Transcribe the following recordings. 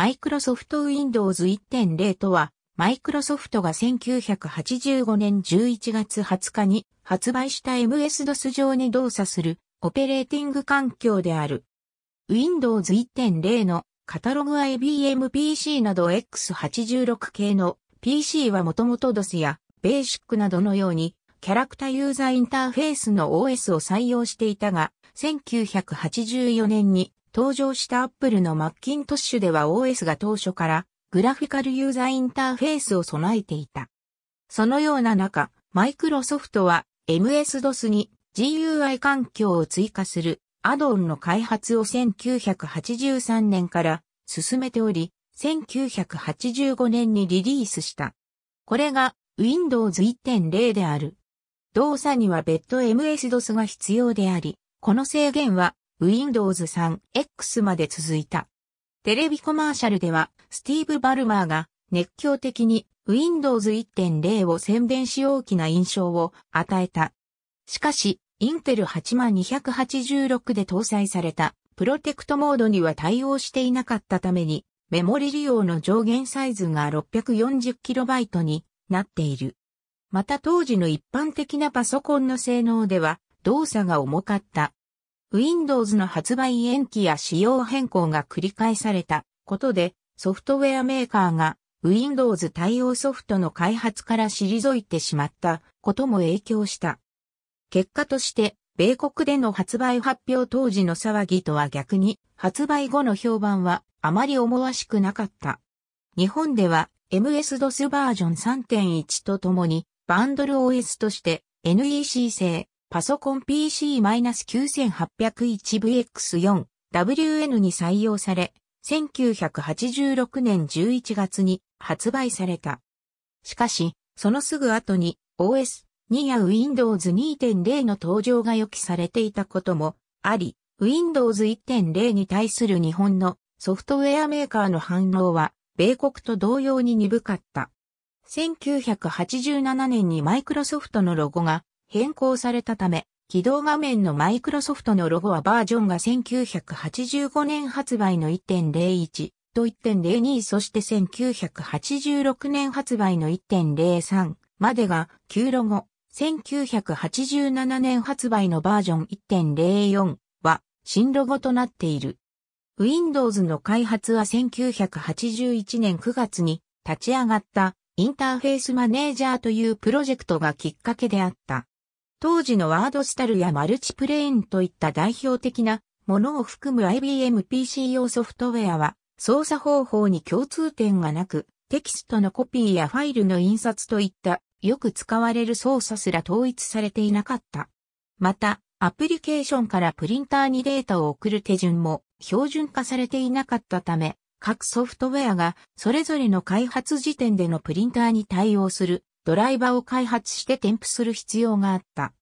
マイクロソフト Windows 1.0とは、マイクロソフトが1985年11月20日に発売した MS-DOS 上に動作するオペレーティング環境である。Windows 1.0のカタログ IBM PC など X86 系の PC はもともと DOS や Basic などのようにキャラクターユーザーインターフェースの OS を採用していたが、1984年に登場したアップルのマッキントッシュでは OS が当初からグラフィカルユーザーインターフェースを備えていた。そのような中、マイクロソフトは MS-DOS に GUI 環境を追加するアドオンの開発を1983年から進めており、1985年にリリースした。これが Windows 1.0である。動作には別途 MS-DOS が必要であり、この制限は Windows 3X まで続いた。テレビコマーシャルでは、スティーブ・バルマーが熱狂的に Windows 1.0を宣伝し大きな印象を与えた。しかし、インテル8286で搭載されたプロテクトモードには対応していなかったために、メモリ利用の上限サイズが 640KB になっている。また当時の一般的なパソコンの性能では動作が重かった Windows の発売延期や仕様変更が繰り返されたことで、ソフトウェアメーカーが Windows 対応ソフトの開発から退いてしまったことも影響した。結果として、米国での発売発表当時の騒ぎとは逆に、発売後の評判はあまり思わしくなかった。日本では MS-DOS バージョン3.1とともに、バンドル OS として NEC 製パソコン PC-9801VX4、WN に採用され、1986年11月に発売された。しかし、そのすぐ後に OS2 や Windows 2.0の登場が予期されていたこともあり、Windows 1.0に対する日本のソフトウェアメーカーの反応は、米国と同様に鈍かった。1987年にマイクロソフトのロゴが変更されたため、起動画面のマイクロソフトのロゴはバージョンが1985年発売の1.01と1.02そして1986年発売の1.03までが旧ロゴ、1987年発売のバージョン1.04は新ロゴとなっている。Windows の開発は1981年9月に立ち上がったインターフェースマネージャーというプロジェクトがきっかけであった。当時のワードスタルやマルチプレインといった代表的なものを含む IBM PC 用ソフトウェアは操作方法に共通点がなく、テキストのコピーやファイルの印刷といったよく使われる操作すら統一されていなかった。また、アプリケーションからプリンターにデータを送る手順も標準化されていなかったため、各ソフトウェアがそれぞれの開発時点でのプリンターに対応するドライバを開発して添付する必要があった。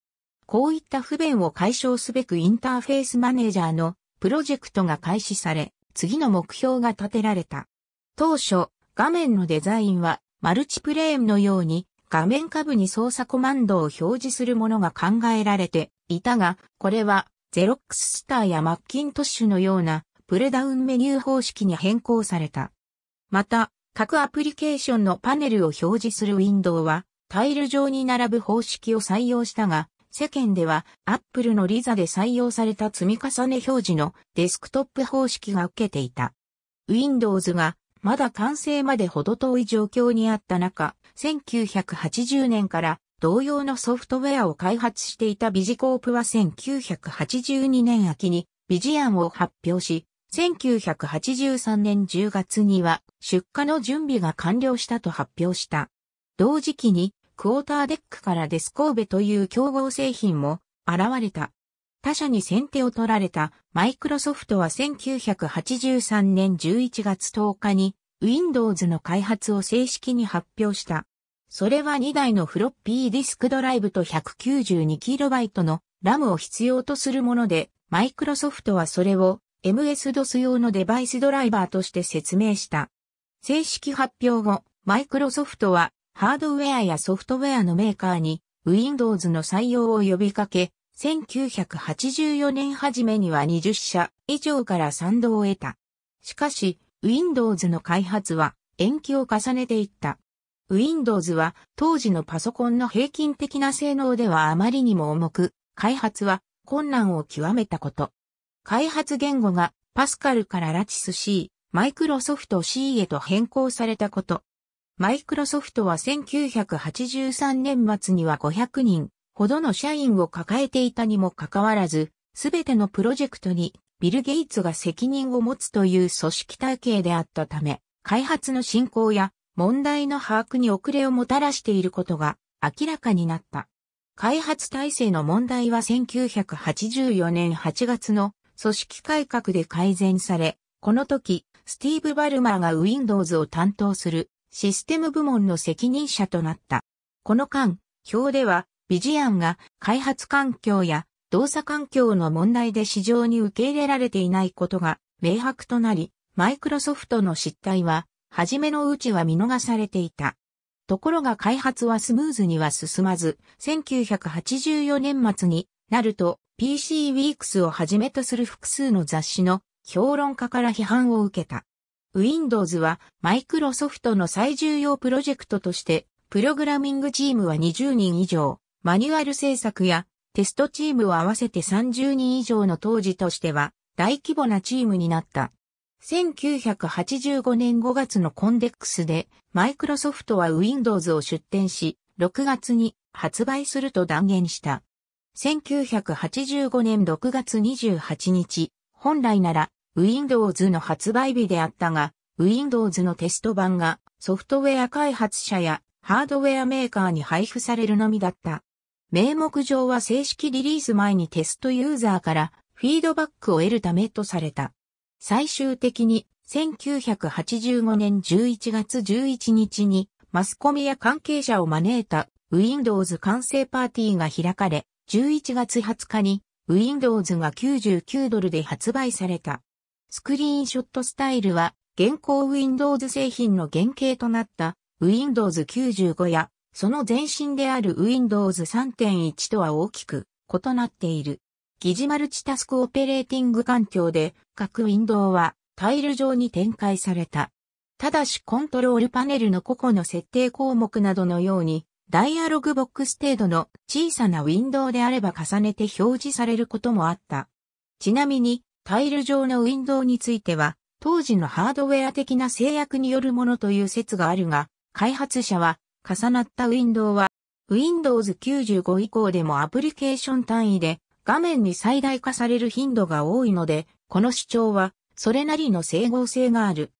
こういった不便を解消すべくインターフェースマネージャーのプロジェクトが開始され、次の目標が立てられた。当初、画面のデザインはマルチプレーンのように画面下部に操作コマンドを表示するものが考えられていたが、これはゼロックススターやマッキントッシュのようなプレダウンメニュー方式に変更された。また、各アプリケーションのパネルを表示するウィンドウはタイル状に並ぶ方式を採用したが、世間では Apple のリザで採用された積み重ね表示のデスクトップ方式が受けていた。Windows がまだ完成までほど遠い状況にあった中、1980年から同様のソフトウェアを開発していたビジコープは1982年秋にビジアンを発表し、1983年10月には出荷の準備が完了したと発表した。同時期にクォーターデックからデスコーベという競合製品も現れた。他社に先手を取られたマイクロソフトは1983年11月10日に Windows の開発を正式に発表した。それは2台のフロッピーディスクドライブと 192KB のラムを必要とするもので、マイクロソフトはそれを MS-DOS 用のデバイスドライバーとして説明した。正式発表後、マイクロソフトはハードウェアやソフトウェアのメーカーに Windows の採用を呼びかけ、1984年初めには20社以上から賛同を得た。しかし、Windows の開発は延期を重ねていった。Windows は当時のパソコンの平均的な性能ではあまりにも重く、開発は困難を極めたこと。開発言語がパスカルからラティス C、マイクロソフト C へと変更されたこと。マイクロソフトは1983年末には500人ほどの社員を抱えていたにもかかわらず、すべてのプロジェクトにビル・ゲイツが責任を持つという組織体系であったため、開発の進行や問題の把握に遅れをもたらしていることが明らかになった。開発体制の問題は1984年8月の組織改革で改善され、この時、スティーブ・バルマーが Windows を担当するシステム部門の責任者となった。この間、表では、ビジアンが開発環境や動作環境の問題で市場に受け入れられていないことが明白となり、マイクロソフトの失態は、初めのうちは見逃されていた。ところが開発はスムーズには進まず、1984年末になると PC ウィークスをはじめとする複数の雑誌の評論家から批判を受けた。Windows はマイクロソフトの最重要プロジェクトとして、プログラミングチームは20人以上、マニュアル制作やテストチームを合わせて30人以上の当時としては大規模なチームになった。1985年5月のコンデックスで、マイクロソフトは Windows を出展し、6月に発売すると断言した。1985年6月28日、本来なら Windows の発売日であったが、Windows のテスト版がソフトウェア開発者やハードウェアメーカーに配布されるのみだった。名目上は正式リリース前にテストユーザーからフィードバックを得るためとされた。最終的に1985年11月11日にマスコミや関係者を招いた Windows 完成パーティーが開かれ、11月20日に Windows が99ドルで発売された。スクリーンショットスタイルは現行 Windows 製品の原型となった Windows 95やその前身である Windows 3.1とは大きく異なっている。疑似マルチタスクオペレーティング環境で各ウィンドウはタイル上に展開された。ただしコントロールパネルの個々の設定項目などのようにダイアログボックス程度の小さなウィンドウであれば重ねて表示されることもあった。ちなみに、タイル上のウィンドウについては、当時のハードウェア的な制約によるものという説があるが、開発者は、重なったウィンドウは、Windows 95以降でもアプリケーション単位で画面に最大化される頻度が多いので、この主張は、それなりの整合性がある。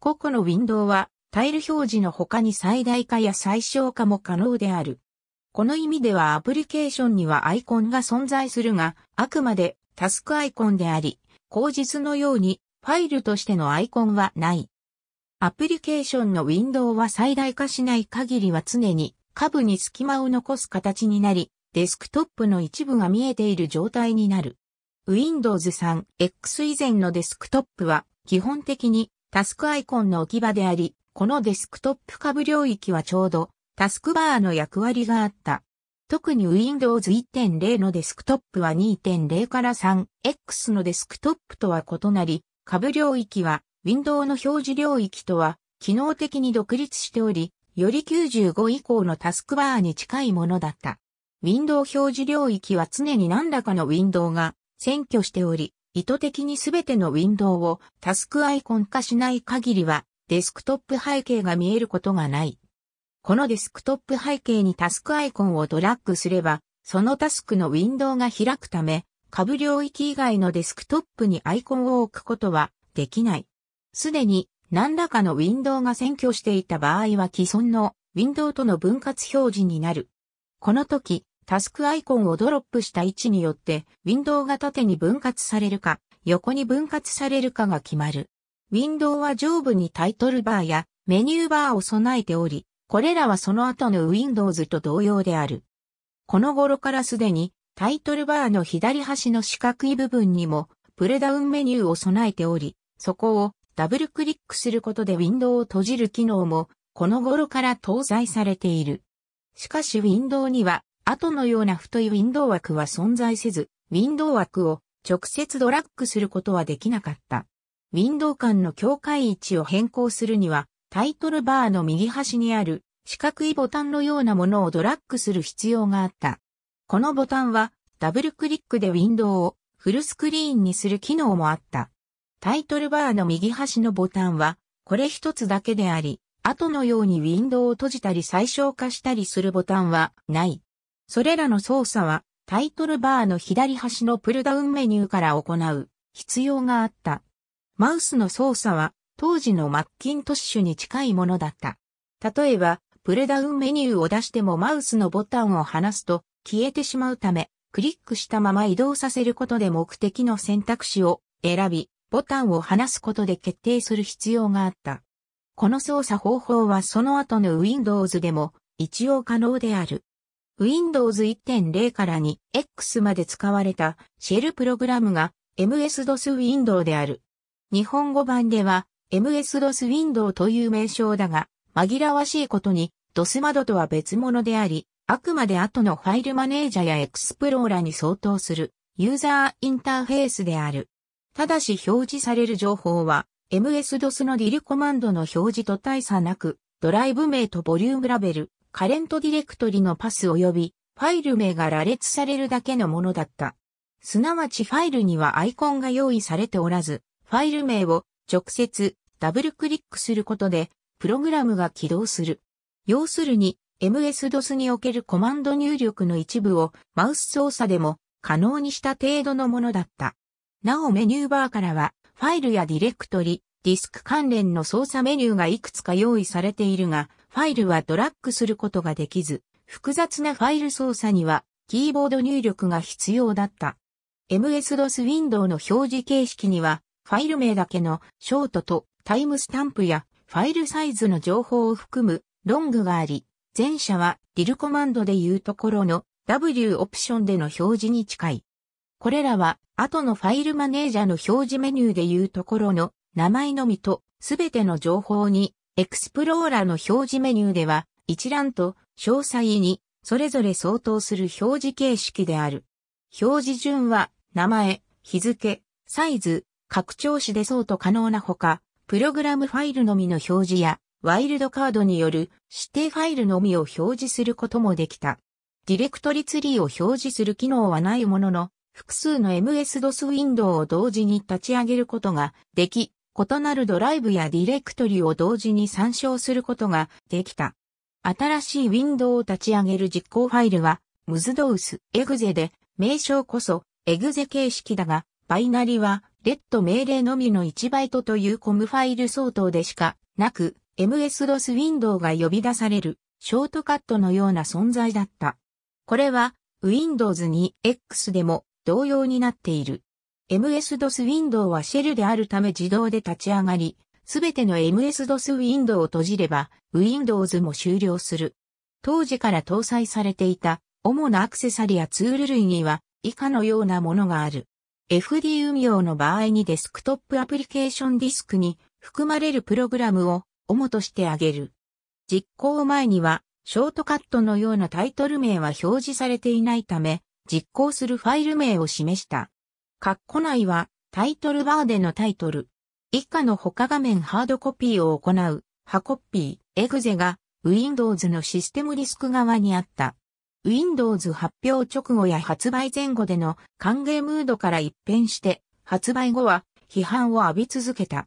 個々のウィンドウは、タイル表示の他に最大化や最小化も可能である。この意味ではアプリケーションにはアイコンが存在するが、あくまでタスクアイコンであり、口実のようにファイルとしてのアイコンはない。アプリケーションのウィンドウは最大化しない限りは常に下部に隙間を残す形になり、デスクトップの一部が見えている状態になる。Windows 3X 以前のデスクトップは基本的にタスクアイコンの置き場であり、このデスクトップ下部領域はちょうどタスクバーの役割があった。特に Windows 1.0のデスクトップは2.0から 3X のデスクトップとは異なり、下部領域は Windows の表示領域とは機能的に独立しており、より95以降のタスクバーに近いものだった。Windows 表示領域は常に何らかの Windows が占拠しており、意図的にすべての Windows をタスクアイコン化しない限りはデスクトップ背景が見えることがない。このデスクトップ背景にタスクアイコンをドラッグすれば、そのタスクのウィンドウが開くため、株領域以外のデスクトップにアイコンを置くことはできない。すでに何らかのウィンドウが占拠していた場合は既存のウィンドウとの分割表示になる。この時、タスクアイコンをドロップした位置によって、ウィンドウが縦に分割されるか、横に分割されるかが決まる。ウィンドウは上部にタイトルバーやメニューバーを備えており、これらはその後の Windows と同様である。この頃からすでにタイトルバーの左端の四角い部分にもプレダウンメニューを備えており、そこをダブルクリックすることでウィンドウを閉じる機能もこの頃から搭載されている。しかしウィンドウには後のような太いウィンドウ枠は存在せず、ウィンドウ枠を直接ドラッグすることはできなかった。ウィンドウ間の境界位置を変更するには、タイトルバーの右端にある四角いボタンのようなものをドラッグする必要があった。このボタンはダブルクリックでウィンドウをフルスクリーンにする機能もあった。タイトルバーの右端のボタンはこれ一つだけであり、後のようにウィンドウを閉じたり最小化したりするボタンはない。それらの操作はタイトルバーの左端のプルダウンメニューから行う必要があった。マウスの操作は当時のマッキントッシュに近いものだった。例えば、プレダウンメニューを出してもマウスのボタンを離すと消えてしまうため、クリックしたまま移動させることで目的の選択肢を選び、ボタンを離すことで決定する必要があった。この操作方法はその後の Windows でも一応可能である。Windows 1.0からに X まで使われたシェルプログラムが MS-DOS w i n d o w である。日本語版では MS-DOS Window という名称だが、紛らわしいことに DOS 窓とは別物であり、あくまで後のファイルマネージャーやエクスプローラに相当するユーザーインターフェースである。ただし表示される情報は MS-DOS のディルコマンドの表示と大差なく、ドライブ名とボリュームラベル、カレントディレクトリのパス及びファイル名が羅列されるだけのものだった。すなわちファイルにはアイコンが用意されておらず、ファイル名を直接ダブルクリックすることで、プログラムが起動する。要するに、MS-DOS におけるコマンド入力の一部をマウス操作でも可能にした程度のものだった。なおメニューバーからは、ファイルやディレクトリ、ディスク関連の操作メニューがいくつか用意されているが、ファイルはドラッグすることができず、複雑なファイル操作には、キーボード入力が必要だった。MS-DOS ウィンドウの表示形式には、ファイル名だけのショートとタイムスタンプやファイルサイズの情報を含むロングがあり、前者はディルコマンドでいうところの W オプションでの表示に近い。これらは後のファイルマネージャーの表示メニューでいうところの名前のみとすべての情報にエクスプローラーの表示メニューでは一覧と詳細にそれぞれ相当する表示形式である。表示順は名前、日付、サイズ、拡張子で相当可能なほか、プログラムファイルのみの表示や、ワイルドカードによる指定ファイルのみを表示することもできた。ディレクトリツリーを表示する機能はないものの、複数の MS-DOS ウィンドウを同時に立ち上げることができ、異なるドライブやディレクトリを同時に参照することができた。新しいウィンドウを立ち上げる実行ファイルは、ムズドウス、エグゼで、名称こそ、エグゼ形式だが、バイナリは、ゲット命令のみの1バイトというコムファイル相当でしかなく、MS-DOS ウィンドウが呼び出されるショートカットのような存在だった。これは Windows に X でも同様になっている。MS-DOS ウィンドウはシェルであるため自動で立ち上がり、すべての MS-DOS ウィンドウを閉じれば Windows も終了する。当時から搭載されていた主なアクセサリやツール類には以下のようなものがある。FD 運用の場合にデスクトップアプリケーションディスクに含まれるプログラムを主としてあげる。実行前にはショートカットのようなタイトル名は表示されていないため実行するファイル名を示した。括弧内はタイトルバーでのタイトル。以下の他画面ハードコピーを行う、ハコッピー、エグゼが Windows のシステムリスク側にあった。Windows 発表直後や発売前後での歓迎ムードから一変して、発売後は批判を浴び続けた。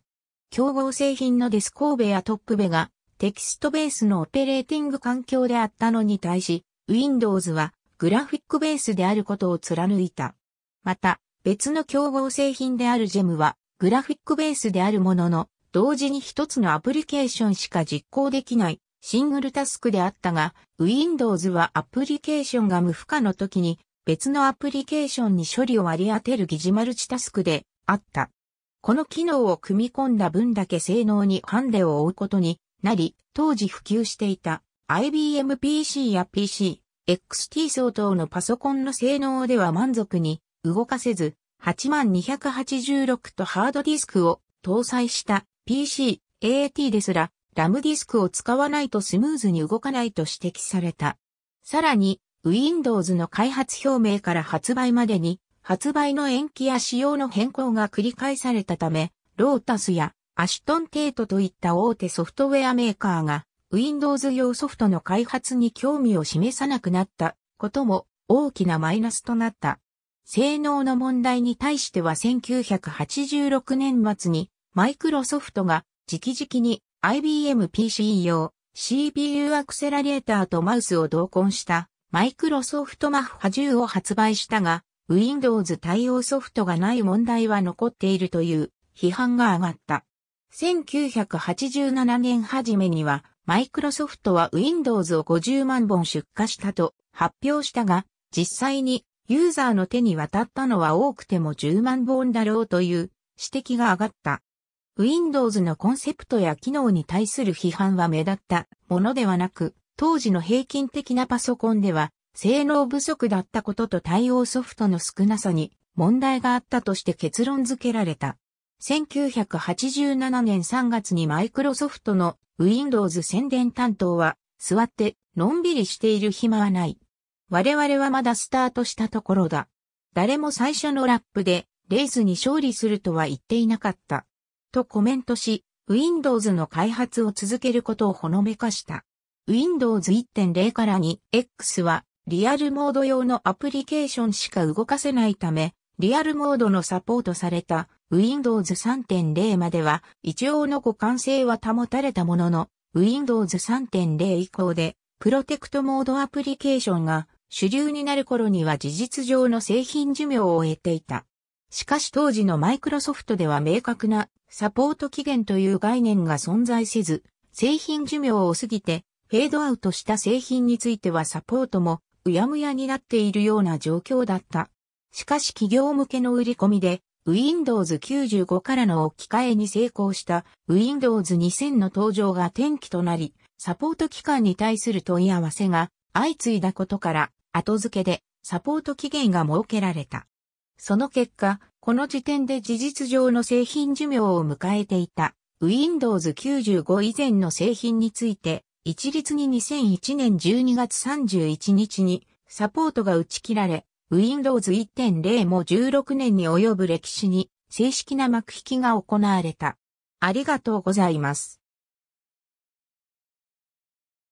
競合製品のデスコーベやトップベがテキストベースのオペレーティング環境であったのに対し、Windows はグラフィックベースであることを貫いた。また、別の競合製品であるジェムは、グラフィックベースであるものの、同時に一つのアプリケーションしか実行できないシングルタスクであったが、Windows はアプリケーションが無負荷の時に別のアプリケーションに処理を割り当てる疑似マルチタスクであった。この機能を組み込んだ分だけ性能にハンデを負うことになり、当時普及していた IBM PC や PC、XT 相当のパソコンの性能では満足に動かせず、8286とハードディスクを搭載した PC、AT ですらラムディスクを使わないとスムーズに動かないと指摘された。さらに、Windows の開発表明から発売までに、発売の延期や仕様の変更が繰り返されたため、ロータスやアシュトンテートといった大手ソフトウェアメーカーが Windows 用ソフトの開発に興味を示さなくなったことも大きなマイナスとなった。性能の問題に対しては1986年末にマイクロソフトが直々に IBM PC 用 CPU アクセラレーターとマウスを同梱したマイクロソフトマッハ10を発売したが Windows 対応ソフトがない問題は残っているという批判が上がった。1987年初めにはマイクロソフトは Windows を50万本出荷したと発表したが実際にユーザーの手に渡ったのは多くても10万本だろうという指摘が上がった。Windows のコンセプトや機能に対する批判は目立ったものではなく、当時の平均的なパソコンでは、性能不足だったことと対応ソフトの少なさに問題があったとして結論付けられた。1987年3月にマイクロソフトの Windows 宣伝担当は、座ってのんびりしている暇はない。我々はまだスタートしたところだ。誰も最初のラップでレースに勝利するとは言っていなかった。とコメントし、Windows の開発を続けることをほのめかした。Windows 1.0から 2X はリアルモード用のアプリケーションしか動かせないため、リアルモードのサポートされた Windows 3.0までは一応の互換性は保たれたものの、Windows 3.0以降でプロテクトモードアプリケーションが主流になる頃には事実上の製品寿命を終えていた。しかし当時のマイクロソフトでは明確なサポート期限という概念が存在せず、製品寿命を過ぎてフェードアウトした製品についてはサポートもうやむやになっているような状況だった。しかし企業向けの売り込みで Windows 95からの置き換えに成功した Windows 2000の登場が転機となり、サポート期間に対する問い合わせが相次いだことから後付けでサポート期限が設けられた。その結果、この時点で事実上の製品寿命を迎えていた Windows 95以前の製品について、一律に2001年12月31日にサポートが打ち切られ、Windows 1.0も16年に及ぶ歴史に正式な幕引きが行われた。ありがとうございます。